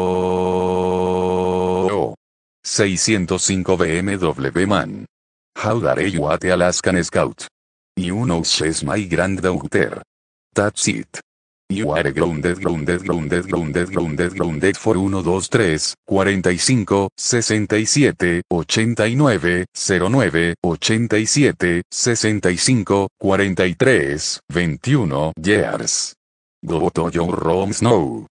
605 BMW Man. How dare you at Alaskan Scout. You know she's my granddaughter. That's it. You are grounded, grounded, grounded, grounded, grounded, grounded for 123, 45, 67, 89, 09, 87, 65, 43, 21 years. Go to your room Snow